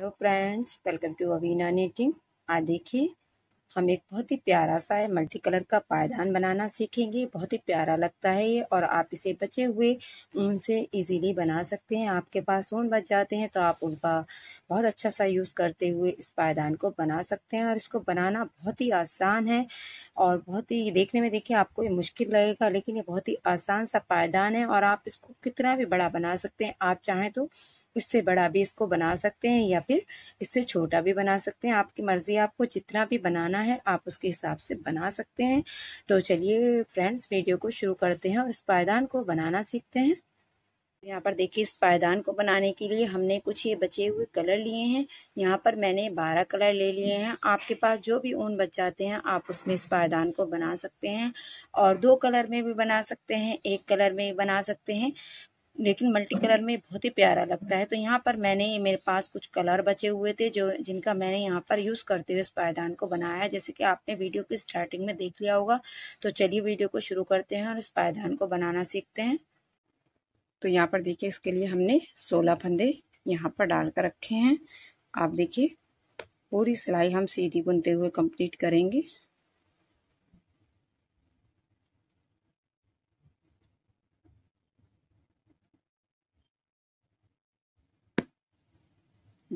hello friends welcome to Avina knitting आज देखिए हम एक बहुत ही प्यारा सा है मल्टी कलर का पायदान बनाना सीखेंगे बहुत ही प्यारा लगता है ये और आप इसे बचे हुए ऊन से इजीली बना सकते हैं आपके पास ऊन बच जाते हैं तो आप उनका बहुत अच्छा सा यूज़ करते हुए इस पायदान को बना सकते हैं और इसको बनाना बहुत ही आसान है और बहुत ही देखने में देखिए आपको ये मुश्किल लगेगा लेकिन ये बहुत ही आसान सा पायदान है और आप इसको कितना भी बड़ा बना सकते हैं आप चाहें तो इससे बड़ा भी इसको बना सकते हैं या फिर इससे छोटा भी बना सकते हैं आपकी मर्ज़ी आपको जितना भी बनाना है आप उसके हिसाब से बना सकते हैं तो चलिए फ्रेंड्स वीडियो को शुरू करते हैं और इस पायदान को बनाना सीखते हैं यहाँ पर देखिए इस पायदान को बनाने के लिए हमने कुछ ये बचे हुए कलर लिए हैं यहाँ पर मैंने बारह कलर ले लिए हैं आपके पास जो भी ऊन बच जाते हैं आप उसमें इस पायदान को बना सकते हैं और दो कलर में भी बना सकते हैं एक कलर में भी बना सकते हैं लेकिन मल्टी कलर में बहुत ही प्यारा लगता है तो यहाँ पर मैंने मेरे पास कुछ कलर बचे हुए थे जो जिनका मैंने यहाँ पर यूज़ करते हुए इस पायदान को बनाया जैसे कि आपने वीडियो की स्टार्टिंग में देख लिया होगा तो चलिए वीडियो को शुरू करते हैं और इस पायदान को बनाना सीखते हैं तो यहाँ पर देखिए इसके लिए हमने सोलह फंदे यहाँ पर डाल कर रखे हैं आप देखिए पूरी सिलाई हम सीधी बुनते हुए कंप्लीट करेंगे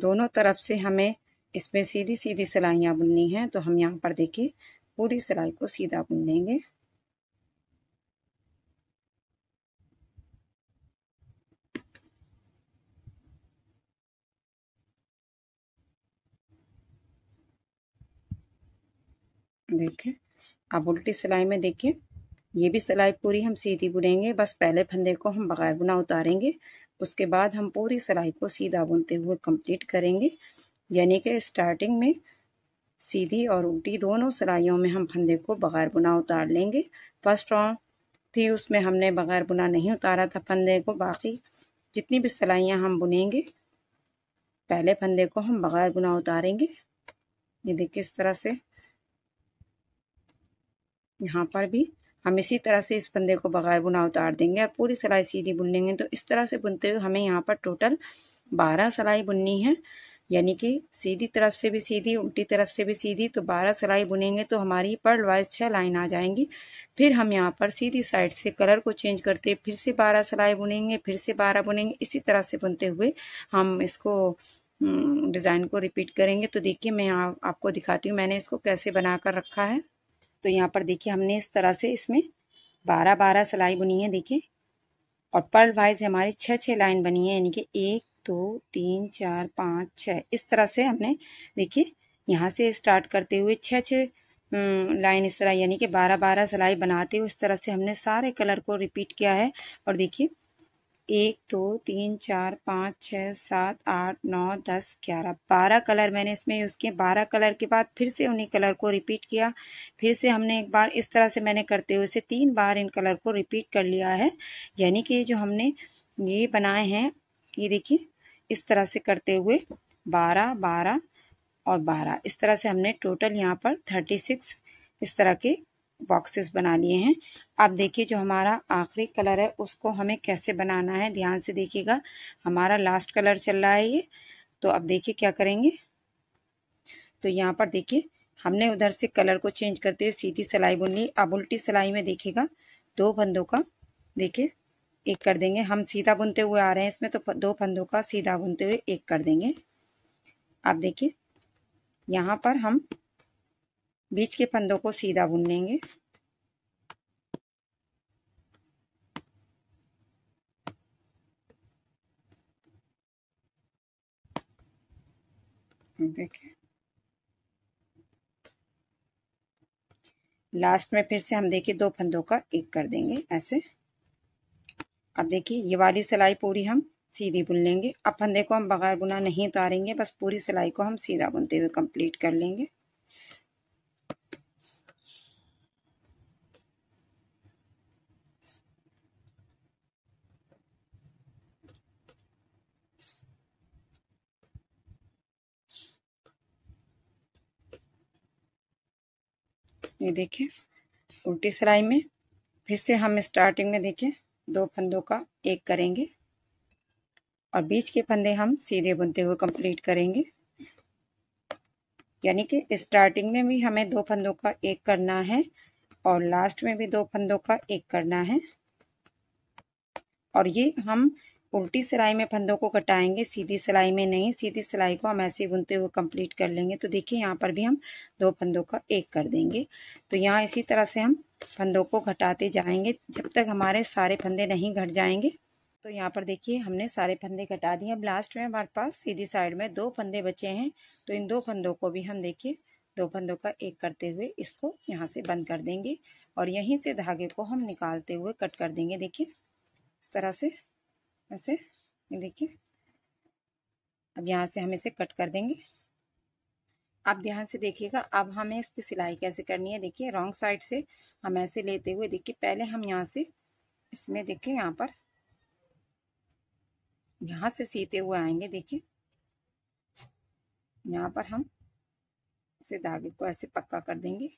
दोनों तरफ से हमें इसमें सीधी सीधी सिलाइयाँ बुननी हैं तो हम यहाँ पर देखिए पूरी सिलाई को सीधा बुन लेंगे देखिए अब उल्टी सिलाई में देखिए ये भी सिलाई पूरी हम सीधी बुनेंगे बस पहले फंदे को हम बगैर बुना उतारेंगे उसके बाद हम पूरी सिलाई को सीधा बुनते हुए कंप्लीट करेंगे यानी कि स्टार्टिंग में सीधी और उल्टी दोनों सिलाइयों में हम फंदे को बगैर बुना उतार लेंगे फर्स्ट राउंड थी उसमें हमने बगैर बुना नहीं उतारा था फंदे को बाकी जितनी भी सिलाइयाँ हम बुनेंगे पहले फंदे को हम बगैर बुना उतारेंगे ये देखिए इस तरह से यहाँ पर भी हम इसी तरह से इस फंदे को बगैर बुना उतार देंगे और पूरी सिलाई सीधी बुन लेंगे तो इस तरह से बुनते हुए हमें यहाँ पर टोटल बारह सिलाई बुननी है यानी कि सीधी तरफ से भी सीधी उल्टी तरफ से भी सीधी तो बारह सिलाई बुनेंगे तो हमारी पर्ल वाइज छः लाइन आ जाएंगी फिर हम यहाँ पर सीधी साइड से कलर को चेंज करते फिर से बारह सिलाई बुनेंगे फिर से बारह बुनेंगे इसी तरह से बुनते हुए हम इसको डिज़ाइन हम्म, को रिपीट करेंगे तो देखिए मैं आपको दिखाती हूँ मैंने इसको कैसे बना कर रखा है तो यहाँ पर देखिए हमने इस तरह से इसमें बारह बारह सिलाई बुनी है देखिए और पर वाइज हमारी छः छः लाइन बनी है यानी कि एक दो तीन चार पाँच छः इस तरह से हमने देखिए यहाँ से स्टार्ट करते हुए छः छः हम्म, लाइन इस तरह यानी कि बारह बारह सिलाई बनाते हुए इस तरह से हमने सारे कलर को रिपीट किया है और देखिए एक दो तीन चार पाँच छः सात आठ नौ दस ग्यारह बारह कलर मैंने इसमें यूज़ किए बारह कलर के बाद फिर से उन्हीं कलर को रिपीट किया फिर से हमने एक बार इस तरह से मैंने करते हुए से तीन बार इन कलर को रिपीट कर लिया है यानी कि जो हमने ये बनाए हैं ये देखिए इस तरह से करते हुए बारह बारह और बारह इस तरह से हमने टोटल यहाँ पर थर्टी सिक्स इस तरह के बॉक्सेस बना लिए हैं अब देखिए जो हमारा आखिरी कलर है उसको हमें कैसे बनाना है ध्यान से देखिएगा हमारा लास्ट कलर चल रहा है ये तो अब देखिए क्या करेंगे तो यहाँ पर देखिए हमने उधर से कलर को चेंज करते हुए सीधी सिलाई बुन ली अब उल्टी सिलाई में देखिएगा दो फंदों का देखिए एक कर देंगे हम सीधा बुनते हुए आ रहे हैं इसमें तो दो फंदों का सीधा बुनते हुए एक कर देंगे आप देखिए यहाँ पर हम बीच के फंदों को सीधा बुन लेंगे देखिए लास्ट में फिर से हम देखिए दो फंदों का एक कर देंगे ऐसे अब देखिए ये वाली सिलाई पूरी हम सीधी बुन लेंगे अब फंदे को हम बगैर बुना नहीं उतारेंगे बस पूरी सिलाई को हम सीधा बुनते हुए कंप्लीट कर लेंगे ये देखिए उल्टी सिलाई में फिर से हम स्टार्टिंग में देखिए दो फंदों का एक करेंगे और बीच के फंदे हम सीधे बुनते हुए कंप्लीट करेंगे यानी कि स्टार्टिंग में भी हमें दो फंदों का एक करना है और लास्ट में भी दो फंदों का एक करना है और ये हम उल्टी सिलाई में फंदों को कटाएंगे सीधी सिलाई में नहीं सीधी सिलाई को हम ऐसे बुनते हुए कंप्लीट कर लेंगे तो देखिए यहाँ पर भी हम दो फंदों का एक कर देंगे तो यहाँ इसी तरह से हम फंदों को घटाते जाएंगे जब तक हमारे सारे फंदे नहीं घट जाएंगे तो यहाँ पर देखिए हमने सारे फंदे घटा दिए अब लास्ट में हमारे पास सीधी साइड में दो फंदे बचे हैं तो इन दो फंदों को भी हम देखिए दो फंदों का एक करते हुए इसको यहाँ से बंद कर देंगे और यहीं से धागे को हम निकालते हुए कट कर देंगे देखिए इस तरह से ऐसे ये देखिए अब यहाँ से हम इसे कट कर देंगे अब ध्यान से देखिएगा अब हमें इसकी सिलाई कैसे करनी है देखिए रॉन्ग साइड से हम ऐसे लेते हुए देखिए पहले हम यहाँ से इसमें देखिए यहाँ पर यहाँ से सीते हुए आएंगे देखिए यहाँ पर हम इसे धागे को ऐसे पक्का कर देंगे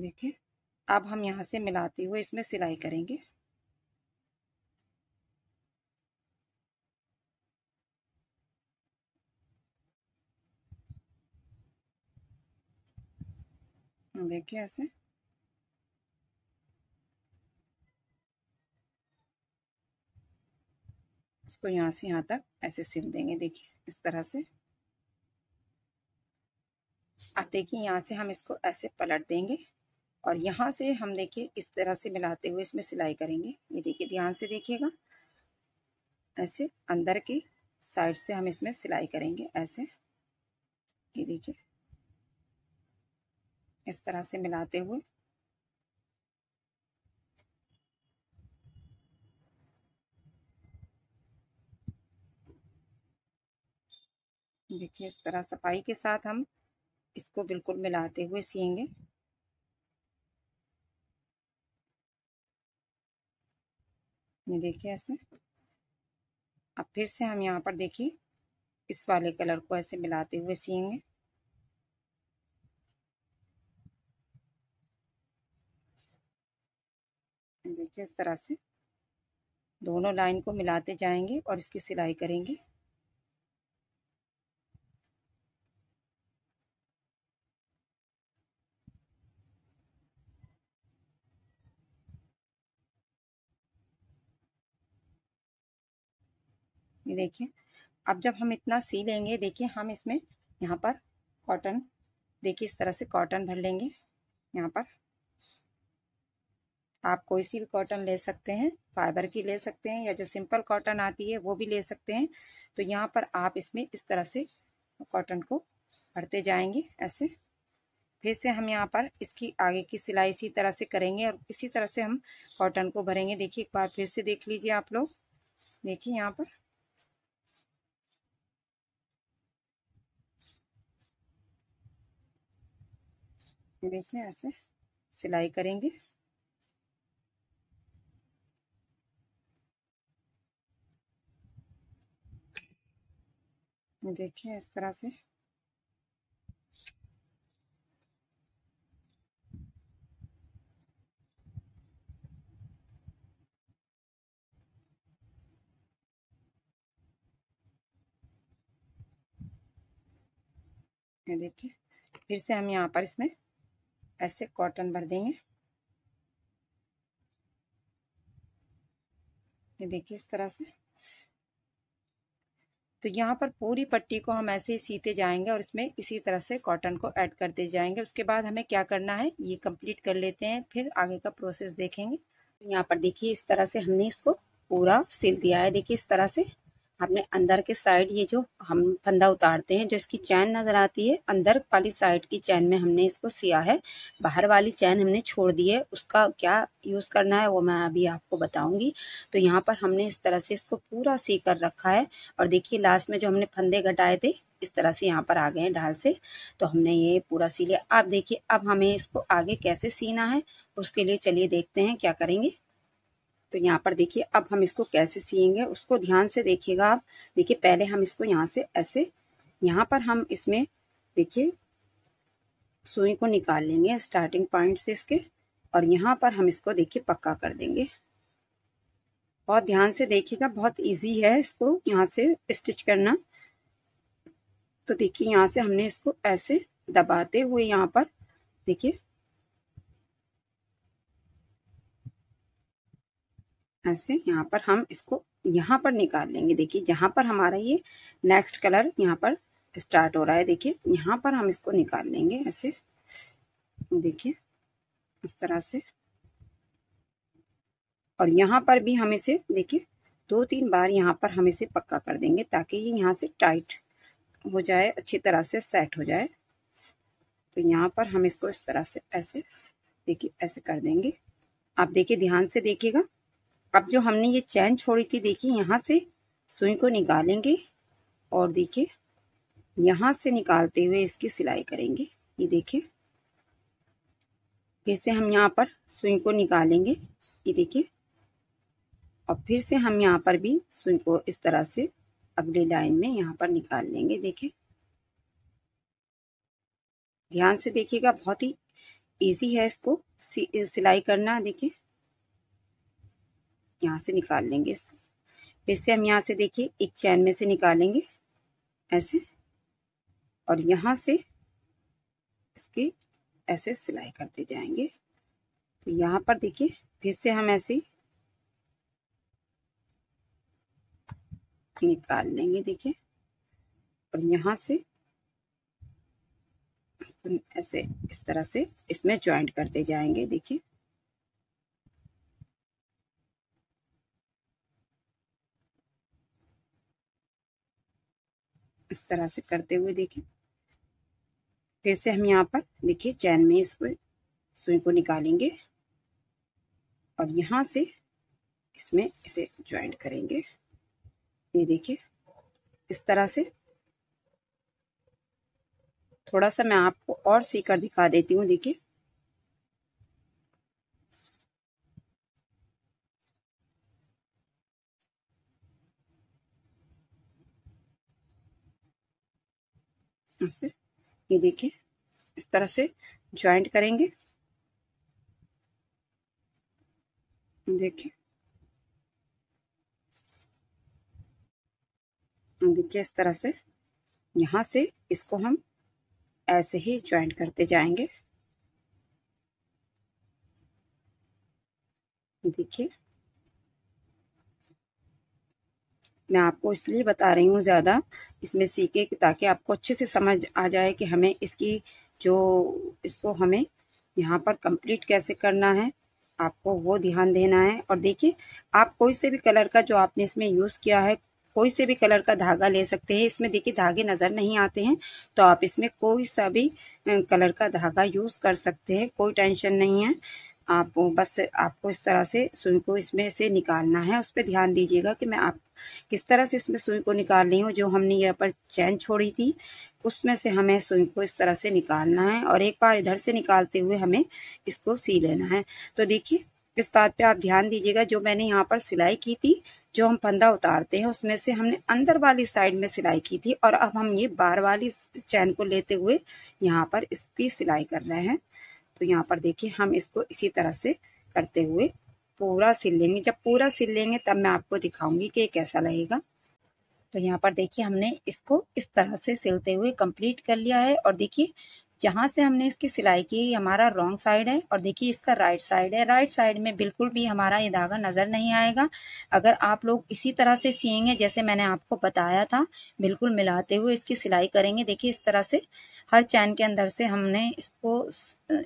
देखिए अब हम यहाँ से मिलाते हुए इसमें सिलाई करेंगे देखिए ऐसे इसको यहाँ से यहाँ तक ऐसे सिल देंगे देखिए इस तरह से अब देखिए यहाँ से हम इसको ऐसे पलट देंगे और यहाँ से हम देखिए इस तरह से मिलाते हुए इसमें सिलाई करेंगे ये देखिए ध्यान से देखिएगा ऐसे अंदर की साइड से हम इसमें सिलाई करेंगे ऐसे ये देखिए इस तरह से मिलाते हुए देखिए इस तरह सफाई के साथ हम इसको बिल्कुल मिलाते हुए सियेंगे ये देखिए ऐसे अब फिर से हम यहाँ पर देखिए इस वाले कलर को ऐसे मिलाते हुए सीएंगे देखिए इस तरह से दोनों लाइन को मिलाते जाएंगे और इसकी सिलाई करेंगे ये देखिए अब जब हम इतना सी लेंगे देखिए हम इसमें यहाँ पर कॉटन देखिए इस तरह से कॉटन भर लेंगे यहाँ पर आप कोई सी भी कॉटन ले सकते हैं फाइबर की ले सकते हैं या जो सिंपल कॉटन आती है वो भी ले सकते हैं तो यहाँ पर आप इसमें इस तरह से कॉटन को भरते जाएंगे ऐसे फिर से हम यहाँ पर इसकी आगे की सिलाई इसी तरह से करेंगे और इसी तरह से हम कॉटन को भरेंगे देखिए एक बार फिर से देख लीजिए आप लोग देखिए यहाँ पर देखिए ऐसे सिलाई करेंगे देखिए इस तरह से देखिए फिर से हम यहाँ पर इसमें ऐसे कॉटन भर देंगे ये देखिए इस तरह से तो यहाँ पर पूरी पट्टी को हम ऐसे ही सीते जाएंगे और इसमें इसी तरह से कॉटन को ऐड करते जाएंगे उसके बाद हमें क्या करना है ये कंप्लीट कर लेते हैं फिर आगे का प्रोसेस देखेंगे यहाँ पर देखिए इस तरह से हमने इसको पूरा सिल दिया है देखिए इस तरह से हमने अंदर के साइड ये जो हम फंदा उतारते हैं जो इसकी चैन नज़र आती है अंदर वाली साइड की चैन में हमने इसको सिया है बाहर वाली चैन हमने छोड़ दी है उसका क्या यूज़ करना है वो मैं अभी आपको बताऊंगी तो यहाँ पर हमने इस तरह से इसको पूरा सी कर रखा है और देखिए लास्ट में जो हमने फंदे घटाए थे इस तरह से यहाँ पर आ गए हैं ढाल से तो हमने ये पूरा सी लिया आप देखिए अब हमें इसको आगे कैसे सीना है उसके लिए चलिए देखते हैं क्या करेंगे तो यहाँ पर देखिए अब हम इसको कैसे सीएंगे उसको ध्यान से देखिएगा आप देखिए पहले हम इसको यहाँ से ऐसे यहाँ पर हम इसमें देखिए सुई को निकाल लेंगे स्टार्टिंग पॉइंट से इसके और यहाँ पर हम इसको देखिए पक्का कर देंगे बहुत ध्यान से देखिएगा बहुत इजी है इसको यहाँ से स्टिच करना तो देखिए यहाँ से हमने इसको ऐसे दबाते हुए यहाँ पर देखिए ऐसे यहाँ पर हम इसको यहाँ पर निकाल लेंगे देखिए जहाँ पर हमारा ये नेक्स्ट कलर यहाँ पर स्टार्ट हो रहा है देखिए यहाँ पर हम इसको निकाल लेंगे ऐसे देखिए इस तरह से और यहाँ पर भी हम इसे देखिए दो तीन बार यहाँ पर हम इसे पक्का कर देंगे ताकि ये यहाँ से टाइट हो जाए अच्छी तरह से सेट हो जाए तो यहाँ पर हम इसको इस तरह से ऐसे देखिए ऐसे कर देंगे आप देखिए ध्यान से देखिएगा अब जो हमने ये चैन छोड़ी थी देखिए यहाँ से सुई को निकालेंगे और देखिए यहाँ से निकालते हुए इसकी सिलाई करेंगे ये देखिए फिर से हम यहाँ पर सुई को निकालेंगे ये देखिए और फिर से हम यहाँ पर भी सुई को इस तरह से अगले लाइन में यहाँ पर निकाल लेंगे देखिए ध्यान से देखिएगा बहुत ही इजी है इसको सिलाई करना देखिए यहाँ से निकाल लेंगे इसको फिर से हम यहाँ से देखिए एक चैन में से निकालेंगे ऐसे और यहाँ से इसके ऐसे सिलाई करते जाएंगे तो यहाँ पर देखिए फिर से हम ऐसे निकाल लेंगे देखिए और यहाँ से ऐसे इस तरह से इसमें ज्वाइंट करते जाएंगे देखिए इस तरह से करते हुए देखें फिर से हम यहाँ पर देखिए चैन में इसको सुई को निकालेंगे और यहाँ से इसमें इसे ज्वाइंट करेंगे ये देखिए इस तरह से थोड़ा सा मैं आपको और सीकर दिखा देती हूँ देखिए यहाँ से ये देखिए इस तरह से ज्वाइंट करेंगे देखिए देखिए इस तरह से यहाँ से इसको हम ऐसे ही ज्वाइंट करते जाएंगे देखिए मैं आपको इसलिए बता रही हूँ ज़्यादा इसमें सीखे ताकि आपको अच्छे से समझ आ जाए कि हमें इसकी जो इसको हमें यहाँ पर कंप्लीट कैसे करना है आपको वो ध्यान देना है और देखिए आप कोई से भी कलर का जो आपने इसमें यूज़ किया है कोई से भी कलर का धागा ले सकते हैं इसमें देखिए धागे नज़र नहीं आते हैं तो आप इसमें कोई सा भी कलर का धागा यूज़ कर सकते हैं कोई टेंशन नहीं है आप बस आपको इस तरह से सुई को इसमें से निकालना है उस पर ध्यान दीजिएगा कि मैं आप किस तरह से इसमें सुई को निकाल रही हूँ जो हमने यहाँ पर चैन छोड़ी थी उसमें से हमें सुई को इस तरह से निकालना है और एक बार इधर से निकालते हुए हमें इसको सी लेना है तो देखिए इस बात पे आप ध्यान दीजिएगा जो मैंने यहाँ पर सिलाई की थी जो हम फंदा उतारते हैं उसमें से हमने अंदर वाली साइड में सिलाई की थी और अब हम ये बार वाली चैन को लेते हुए यहाँ पर इसकी सिलाई कर रहे हैं तो यहाँ पर देखिए हम इसको इसी तरह से करते हुए पूरा सिल लेंगे जब पूरा सिल लेंगे तब मैं आपको दिखाऊंगी कि कैसा लगेगा तो यहाँ पर देखिए हमने इसको इस तरह से सिलते हुए कंप्लीट कर लिया है और देखिए जहाँ से हमने इसकी सिलाई की हमारा रॉन्ग साइड है और देखिए इसका राइट साइड है राइट साइड में बिल्कुल भी हमारा ये धागा नज़र नहीं आएगा अगर आप लोग इसी तरह से सियेंगे जैसे मैंने आपको बताया था बिल्कुल मिलाते हुए इसकी सिलाई करेंगे देखिए इस तरह से हर चैन के अंदर से हमने इसको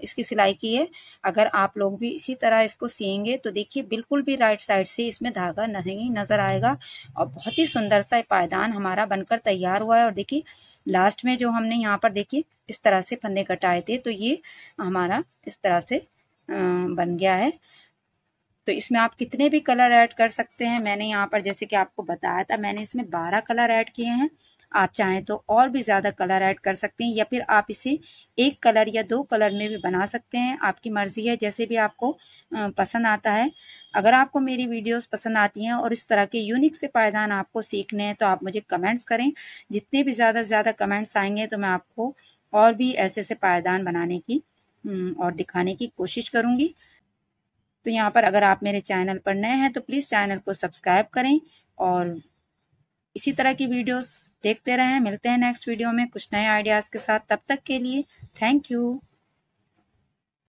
इसकी सिलाई की है अगर आप लोग भी इसी तरह इसको सियेंगे तो देखिए बिल्कुल भी राइट साइड से इसमें धागा नहीं नज़र आएगा और बहुत ही सुंदर सा पायदान हमारा बनकर तैयार हुआ है और देखिए लास्ट में जो हमने यहाँ पर देखिए इस तरह से फंदे कटाए थे तो ये हमारा इस तरह से बन गया है तो इसमें आप कितने भी कलर ऐड कर सकते हैं मैंने यहाँ पर जैसे कि आपको बताया था मैंने इसमें बारह कलर ऐड किए हैं आप चाहें तो और भी ज़्यादा कलर ऐड कर सकते हैं या फिर आप इसे एक कलर या दो कलर में भी बना सकते हैं आपकी मर्ज़ी है जैसे भी आपको पसंद आता है अगर आपको मेरी वीडियोस पसंद आती हैं और इस तरह के यूनिक से पायदान आपको सीखने हैं तो आप मुझे कमेंट्स करें जितने भी ज़्यादा से ज़्यादा कमेंट्स आएंगे तो मैं आपको और भी ऐसे ऐसे पायदान बनाने की और दिखाने की कोशिश करूँगी तो यहाँ पर अगर आप मेरे चैनल पर नए हैं तो प्लीज़ चैनल को सब्सक्राइब करें और इसी तरह की वीडियोस देखते रहें मिलते हैं नेक्स्ट वीडियो में कुछ नए आइडियाज़ के साथ तब तक के लिए थैंक यू